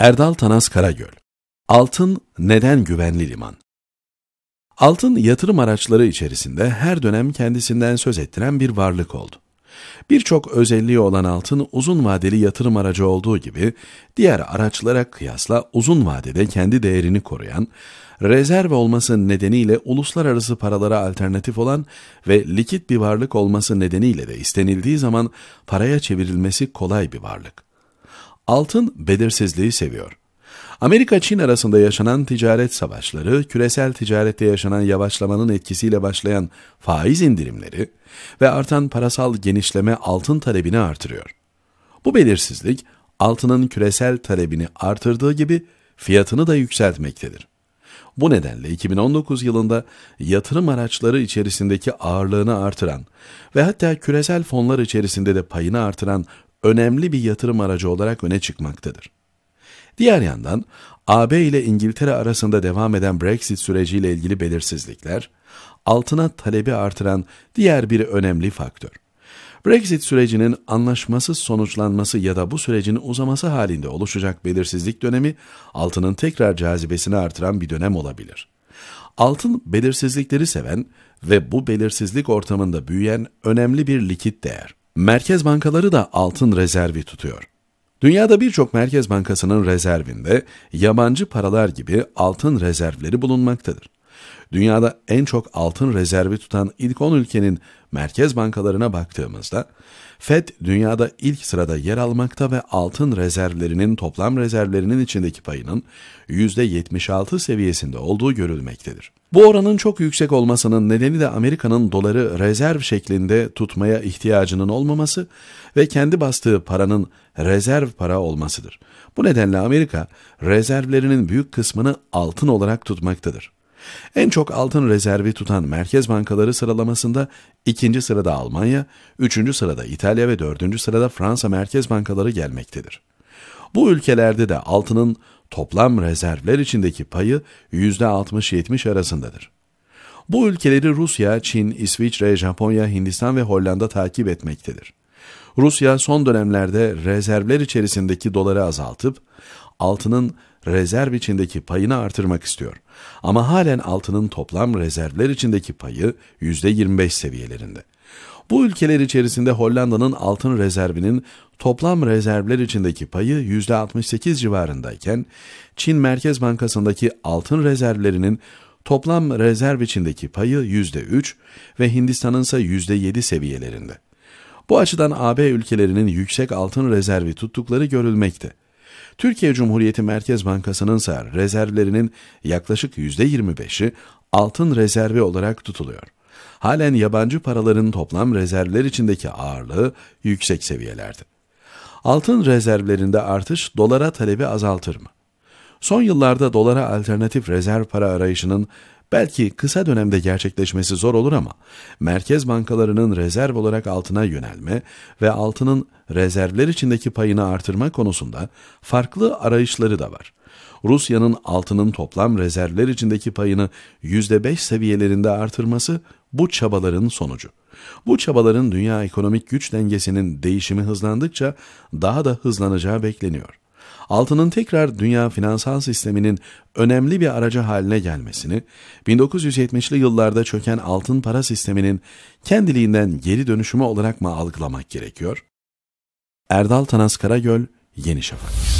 Erdal Tanas Karagöl Altın neden güvenli liman? Altın yatırım araçları içerisinde her dönem kendisinden söz ettiren bir varlık oldu. Birçok özelliği olan altın uzun vadeli yatırım aracı olduğu gibi diğer araçlara kıyasla uzun vadede kendi değerini koruyan, rezerv olması nedeniyle uluslararası paralara alternatif olan ve likit bir varlık olması nedeniyle de istenildiği zaman paraya çevrilmesi kolay bir varlık altın belirsizliği seviyor. Amerika-Çin arasında yaşanan ticaret savaşları, küresel ticarette yaşanan yavaşlamanın etkisiyle başlayan faiz indirimleri ve artan parasal genişleme altın talebini artırıyor. Bu belirsizlik altının küresel talebini artırdığı gibi fiyatını da yükseltmektedir. Bu nedenle 2019 yılında yatırım araçları içerisindeki ağırlığını artıran ve hatta küresel fonlar içerisinde de payını artıran önemli bir yatırım aracı olarak öne çıkmaktadır. Diğer yandan AB ile İngiltere arasında devam eden Brexit süreciyle ilgili belirsizlikler, altına talebi artıran diğer bir önemli faktör. Brexit sürecinin anlaşmasız sonuçlanması ya da bu sürecin uzaması halinde oluşacak belirsizlik dönemi altının tekrar cazibesini artıran bir dönem olabilir. Altın belirsizlikleri seven ve bu belirsizlik ortamında büyüyen önemli bir likit değer merkez bankaları da altın rezervi tutuyor. Dünyada birçok merkez bankasının rezervinde yabancı paralar gibi altın rezervleri bulunmaktadır. Dünyada en çok altın rezervi tutan ilk 10 ülkenin merkez bankalarına baktığımızda Fed dünyada ilk sırada yer almakta ve altın rezervlerinin toplam rezervlerinin içindeki payının %76 seviyesinde olduğu görülmektedir. Bu oranın çok yüksek olmasının nedeni de Amerika'nın doları rezerv şeklinde tutmaya ihtiyacının olmaması ve kendi bastığı paranın rezerv para olmasıdır. Bu nedenle Amerika rezervlerinin büyük kısmını altın olarak tutmaktadır. En çok altın rezervi tutan merkez bankaları sıralamasında ikinci sırada Almanya, üçüncü sırada İtalya ve dördüncü sırada Fransa merkez bankaları gelmektedir. Bu ülkelerde de altının toplam rezervler içindeki payı %60-70 arasındadır. Bu ülkeleri Rusya, Çin, İsviçre, Japonya, Hindistan ve Hollanda takip etmektedir. Rusya son dönemlerde rezervler içerisindeki doları azaltıp altının rezerv içindeki payını artırmak istiyor. Ama halen altının toplam rezervler içindeki payı %25 seviyelerinde. Bu ülkeler içerisinde Hollanda'nın altın rezervinin toplam rezervler içindeki payı %68 civarındayken, Çin Merkez Bankası'ndaki altın rezervlerinin toplam rezerv içindeki payı %3 ve Hindistan'ın ise %7 seviyelerinde. Bu açıdan AB ülkelerinin yüksek altın rezervi tuttukları görülmekte. Türkiye Cumhuriyeti Merkez Bankası'nın ise rezervlerinin yaklaşık %25'i altın rezervi olarak tutuluyor. Halen yabancı paraların toplam rezervler içindeki ağırlığı yüksek seviyelerde. Altın rezervlerinde artış dolara talebi azaltır mı? Son yıllarda dolara alternatif rezerv para arayışının Belki kısa dönemde gerçekleşmesi zor olur ama merkez bankalarının rezerv olarak altına yönelme ve altının rezervler içindeki payını artırma konusunda farklı arayışları da var. Rusya'nın altının toplam rezervler içindeki payını %5 seviyelerinde artırması bu çabaların sonucu. Bu çabaların dünya ekonomik güç dengesinin değişimi hızlandıkça daha da hızlanacağı bekleniyor altının tekrar dünya finansal sisteminin önemli bir aracı haline gelmesini, 1970'li yıllarda çöken altın para sisteminin kendiliğinden geri dönüşümü olarak mı algılamak gerekiyor? Erdal Tanas Karagöl, Yeni Şafak